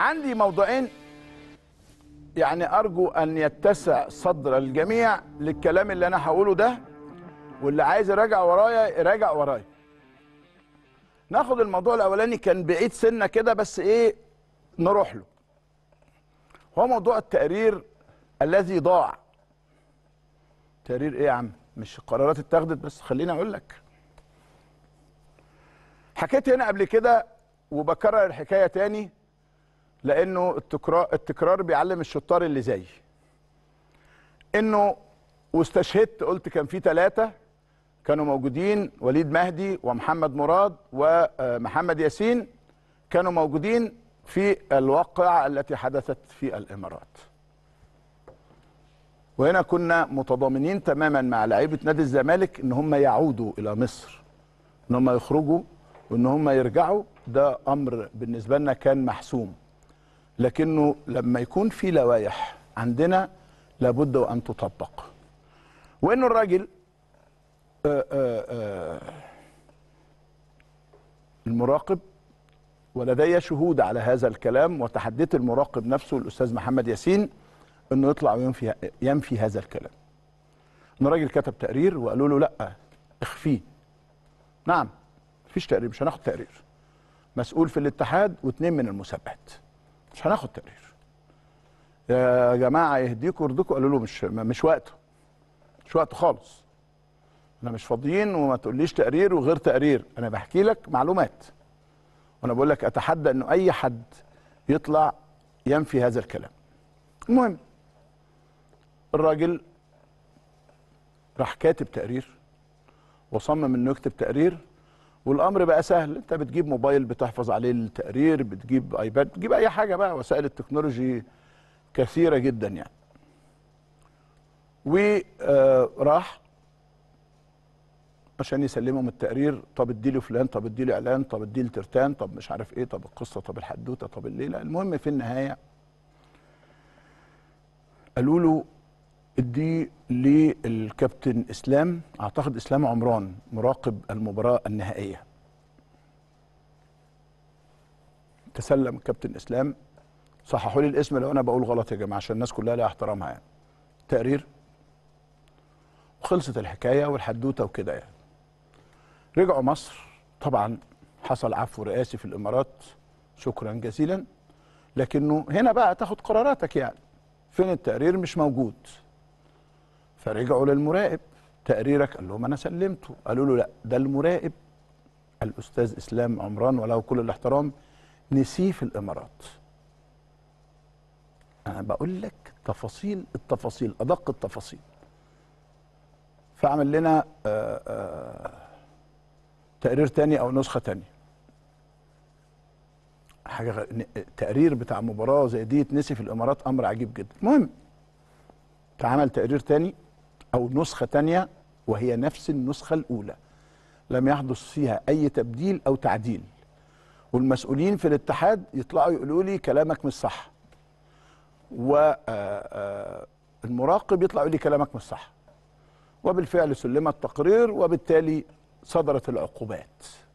عندي موضوعين يعني ارجو ان يتسع صدر الجميع للكلام اللي انا هقوله ده واللي عايز يراجع ورايا يراجع ورايا ناخد الموضوع الاولاني كان بعيد سنه كده بس ايه نروح له هو موضوع التقرير الذي ضاع تقرير ايه يا عم مش قرارات اتخذت بس خليني اقول لك حكيت هنا قبل كده وبكرر الحكايه تاني لانه التكرار التكرار بيعلم الشطار اللي زيي انه واستشهدت قلت كان في ثلاثه كانوا موجودين وليد مهدي ومحمد مراد ومحمد ياسين كانوا موجودين في الواقعة التي حدثت في الإمارات وهنا كنا متضامنين تماما مع لعيبة نادي الزمالك ان هم يعودوا الى مصر ان هم يخرجوا وان هم يرجعوا ده امر بالنسبة لنا كان محسوم لكنه لما يكون في لوائح عندنا لابد وأن تطبق وأنه الراجل آه، آه، آه، المراقب ولدي شهود على هذا الكلام وتحديت المراقب نفسه الأستاذ محمد ياسين أنه يطلع وينفي ينفي هذا الكلام أن الراجل كتب تقرير وقالوا له لأ اخفيه نعم مفيش تقرير مش هناخد تقرير مسؤول في الاتحاد واثنين من المسابقات مش هناخد تقرير يا جماعه يهديكوا يرضيكوا قالوا له مش مش وقته مش وقته خالص انا مش فاضيين وما تقوليش تقرير وغير تقرير انا بحكي لك معلومات وانا بقول لك اتحدى انه اي حد يطلع ينفي هذا الكلام المهم الراجل راح كاتب تقرير وصمم انه يكتب تقرير والامر بقى سهل انت بتجيب موبايل بتحفظ عليه التقرير بتجيب ايباد بتجيب اي حاجه بقى وسائل التكنولوجي كثيره جدا يعني وراح عشان يسلمهم التقرير طب ادي له فلان طب ادي له اعلان طب ادي له ترتان طب مش عارف ايه طب القصه طب الحدوته طب الليله المهم في النهايه قالوا له دي للكابتن اسلام اعتقد اسلام عمران مراقب المباراه النهائيه تسلم كابتن اسلام صححوا لي الاسم لو انا بقول غلط يا جماعه عشان الناس كلها لها احترامها يعني تقرير وخلصت الحكايه والحدوته وكده يعني رجعوا مصر طبعا حصل عفو رئاسي في الامارات شكرا جزيلا لكنه هنا بقى تاخد قراراتك يعني فين التقرير مش موجود فرجعوا للمراقب تقريرك قال لهم انا سلمته قالوا له لا ده المراقب الاستاذ اسلام عمران وله كل الاحترام نسيه في الامارات انا بقول لك تفاصيل التفاصيل ادق التفاصيل فعمل لنا آآ آه، آآ آه، تقرير تاني او نسخه تانيه حاجه تقرير بتاع مباراه زي دي اتنسي في الامارات امر عجيب جدا المهم اتعمل تقرير تاني أو نسخة تانية وهي نفس النسخة الأولى لم يحدث فيها أي تبديل أو تعديل والمسؤولين في الاتحاد يطلعوا يقولوا لي كلامك مش صح والمراقب آه، آه، يطلع يقول لي كلامك مش صح وبالفعل سلم التقرير وبالتالي صدرت العقوبات